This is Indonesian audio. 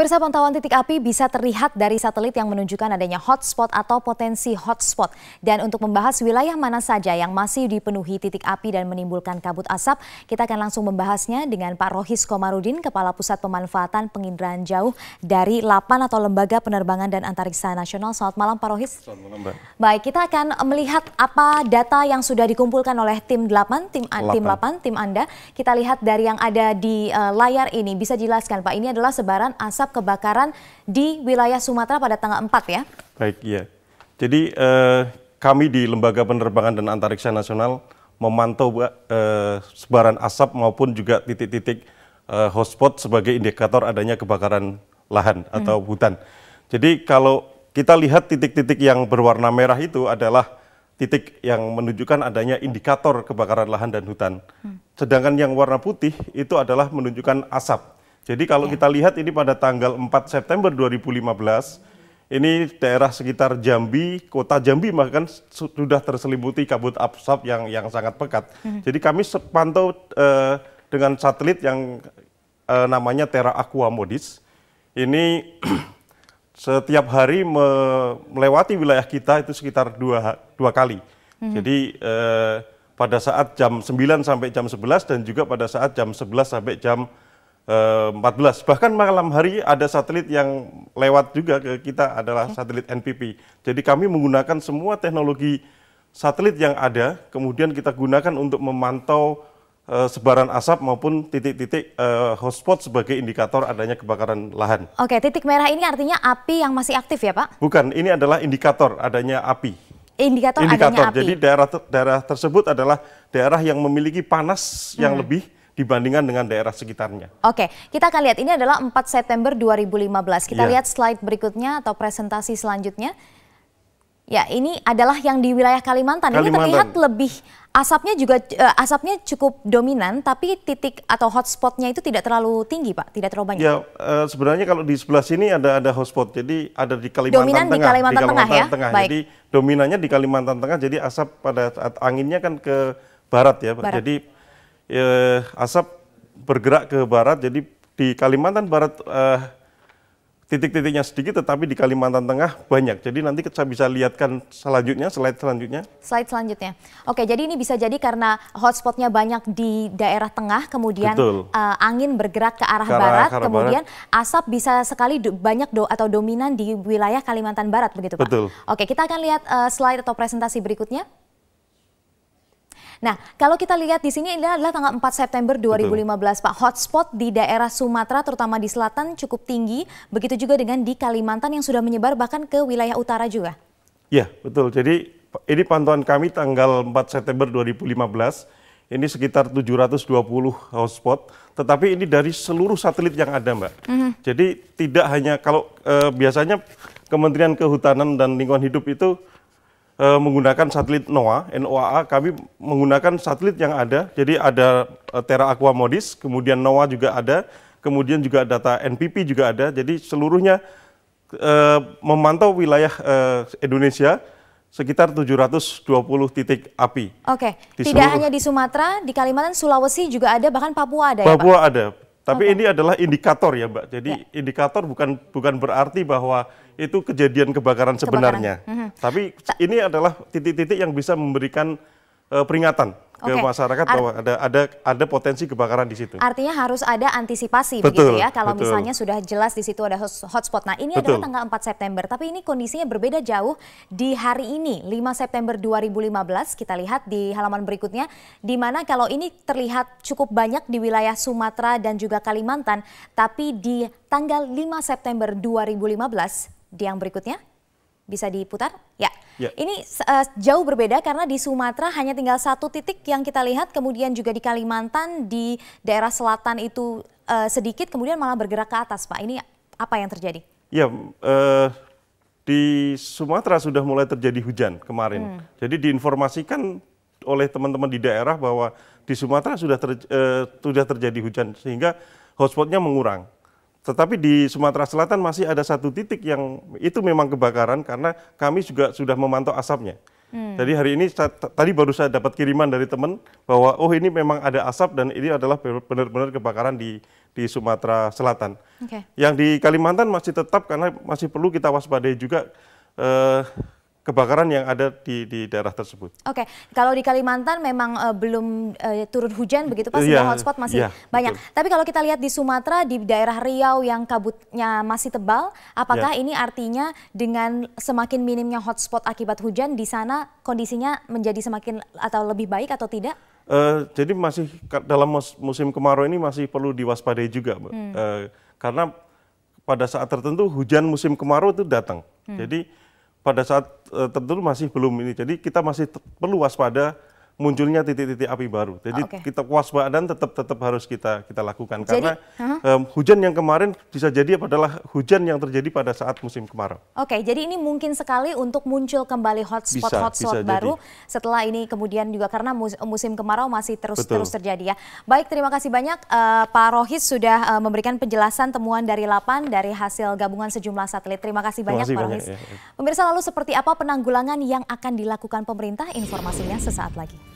Pemirsa pantauan titik api bisa terlihat dari satelit yang menunjukkan adanya hotspot atau potensi hotspot. Dan untuk membahas wilayah mana saja yang masih dipenuhi titik api dan menimbulkan kabut asap, kita akan langsung membahasnya dengan Pak Rohis Komarudin, Kepala Pusat Pemanfaatan Penginderaan Jauh dari LAPAN atau Lembaga Penerbangan dan Antariksa Nasional. Selamat malam Pak Rohis. Selamat malam Mbak. Baik, kita akan melihat apa data yang sudah dikumpulkan oleh tim 8, tim 8, tim, 8, tim Anda. Kita lihat dari yang ada di uh, layar ini. Bisa jelaskan Pak, ini adalah sebaran asap kebakaran di wilayah Sumatera pada tanggal 4 ya? Baik, iya. Jadi eh, kami di Lembaga Penerbangan dan Antariksa Nasional memantau eh, sebaran asap maupun juga titik-titik eh, hotspot sebagai indikator adanya kebakaran lahan hmm. atau hutan. Jadi kalau kita lihat titik-titik yang berwarna merah itu adalah titik yang menunjukkan adanya indikator kebakaran lahan dan hutan. Hmm. Sedangkan yang warna putih itu adalah menunjukkan asap. Jadi kalau ya. kita lihat ini pada tanggal 4 September 2015, ini daerah sekitar Jambi, kota Jambi bahkan sudah terselimuti kabut asap yang yang sangat pekat. Hmm. Jadi kami sepantau uh, eh, dengan satelit yang uh, namanya Terra Aqua Modis. Ini setiap hari me melewati wilayah kita itu sekitar dua, dua kali. Hmm. Jadi eh, pada saat jam 9 sampai jam 11 dan juga pada saat jam 11 sampai jam 14 eh, bahkan malam hari ada satelit yang lewat juga ke kita adalah hmm. satelit NPP. Jadi kami menggunakan semua teknologi satelit yang ada kemudian kita gunakan untuk memantau uh, sebaran asap maupun titik-titik uh, hotspot sebagai indikator adanya kebakaran lahan. Oke, titik merah ini artinya api yang masih aktif ya, Pak? Bukan, ini adalah indikator adanya api. Indikator, indikator. adanya api. Jadi daerah daerah tersebut adalah daerah yang memiliki panas hmm. yang lebih dibandingkan dengan daerah sekitarnya. Oke, kita akan lihat ini adalah 4 September 2015. Kita ya. lihat slide berikutnya atau presentasi selanjutnya. Ya, ini adalah yang di wilayah Kalimantan. Kalimantan. Ini terlihat lebih asapnya juga eh, asapnya cukup dominan, tapi titik atau hotspotnya itu tidak terlalu tinggi, Pak, tidak terlalu banyak. Ya, eh, sebenarnya kalau di sebelah sini ada ada hotspot, jadi ada di Kalimantan dominan Tengah. di Kalimantan, di Kalimantan Tengah, Tengah ya. Tengah. Baik. Jadi dominannya di Kalimantan Tengah, jadi asap pada saat anginnya kan ke barat ya, barat. jadi eh, asap bergerak ke barat, jadi di Kalimantan Barat eh, titik-titiknya sedikit, tetapi di Kalimantan Tengah banyak. Jadi nanti kita bisa lihatkan selanjutnya, slide selanjutnya. Slide selanjutnya. Oke, jadi ini bisa jadi karena hotspotnya banyak di daerah tengah, kemudian eh, angin bergerak ke arah ke arah, barat, arah kemudian barat. asap bisa sekali do, banyak do, atau dominan di wilayah Kalimantan Barat, begitu Pak? Betul. Oke, kita akan lihat uh, slide atau presentasi berikutnya. Nah, kalau kita lihat di sini ini adalah tanggal 4 September 2015 Betul. Pak. Hotspot di daerah Sumatera terutama di selatan cukup tinggi, begitu juga dengan di Kalimantan yang sudah menyebar bahkan ke wilayah utara juga. Ya, betul. Jadi ini pantauan kami tanggal 4 September 2015 ini sekitar 720 hotspot, tetapi ini dari seluruh satelit yang ada, Mbak. Mm -hmm. Jadi tidak hanya kalau eh, biasanya Kementerian Kehutanan dan Lingkungan Hidup itu Eh, menggunakan satelit NOAA, NOAA kami menggunakan satelit yang ada. Jadi ada uh, Terra Aqua Modis, kemudian NOAA juga ada, kemudian juga data NPP juga ada. Jadi seluruhnya uh, memantau wilayah uh, Indonesia sekitar 720 titik api. Oke, Okay. tidak hanya di Sumatera, di Kalimantan, Sulawesi juga ada, bahkan Papua ada Papua ya Pak? Papua ada, tapi okay. ini adalah indikator ya, Mbak. Jadi yeah. indikator bukan bukan berarti bahwa itu kejadian kebakaran, kebakaran. sebenarnya. Mm -hmm. Tapi ini adalah titik-titik yang bisa memberikan uh, peringatan okay. masyarakat Ar bahwa ada ada ada potensi kebakaran di situ. Artinya harus ada antisipasi betul, begitu ya kalau betul. misalnya sudah jelas di situ ada hotspot. Nah, ini betul. adalah tanggal 4 September, tapi ini kondisinya berbeda jauh di hari ini 5 September 2015 kita lihat di halaman berikutnya di mana kalau ini terlihat cukup banyak di wilayah Sumatera dan juga Kalimantan, tapi di tanggal 5 September 2015 di yang berikutnya bisa diputar? Ya. ya. Ini uh, jauh berbeda karena di Sumatera hanya tinggal satu titik yang kita lihat, kemudian juga di Kalimantan di daerah selatan itu uh, sedikit, kemudian malah bergerak ke atas, Pak. Ini apa yang terjadi? Ya, uh, di Sumatera sudah mulai terjadi hujan kemarin. Hmm. Jadi diinformasikan oleh teman-teman di daerah bahwa di Sumatera sudah ter, uh, sudah terjadi hujan sehingga hotspotnya mengurang. Tetapi di Sumatera Selatan masih ada satu titik yang itu memang kebakaran karena kami juga sudah memantau asapnya. Hmm. Jadi hari ini tadi baru saya dapat kiriman dari teman bahwa oh ini memang ada asap dan ini adalah benar-benar kebakaran di di Sumatera Selatan. Okay. Yang di Kalimantan masih tetap karena masih perlu kita waspadai juga eh, kebakaran yang ada di, di daerah tersebut. Oke, okay. kalau di Kalimantan memang uh, belum uh, turun hujan begitu pasti yeah, hotspot masih yeah, banyak. Betul. Tapi kalau kita lihat di Sumatera, di daerah Riau yang kabutnya masih tebal, apakah yeah. ini artinya dengan semakin minimnya hotspot akibat hujan, di sana kondisinya menjadi semakin atau lebih baik atau tidak? Uh, jadi masih dalam musim kemarau ini masih perlu diwaspadai juga, hmm. uh, karena pada saat tertentu hujan musim kemarau itu datang. Hmm. Jadi pada saat eh, tertentu masih belum ini jadi kita masih perlu waspada munculnya titik-titik api baru. Jadi okay. kita kewaspadaan tetap tetap harus kita kita lakukan jadi, karena uh-huh. um, hujan yang kemarin bisa jadi adalah hujan yang terjadi pada saat musim kemarau. Oke, okay, jadi ini mungkin sekali untuk muncul kembali hotspot hotspot hot baru jadi. setelah ini kemudian juga karena musim kemarau masih terus Betul. terus terjadi ya. Baik, terima kasih banyak uh, Pak Rohis sudah uh, memberikan penjelasan temuan dari Lapan dari hasil gabungan sejumlah satelit. Terima kasih banyak terima kasih Pak Rohis. Ya, ya. Pemirsa lalu seperti apa penanggulangan yang akan dilakukan pemerintah? Informasinya sesaat lagi.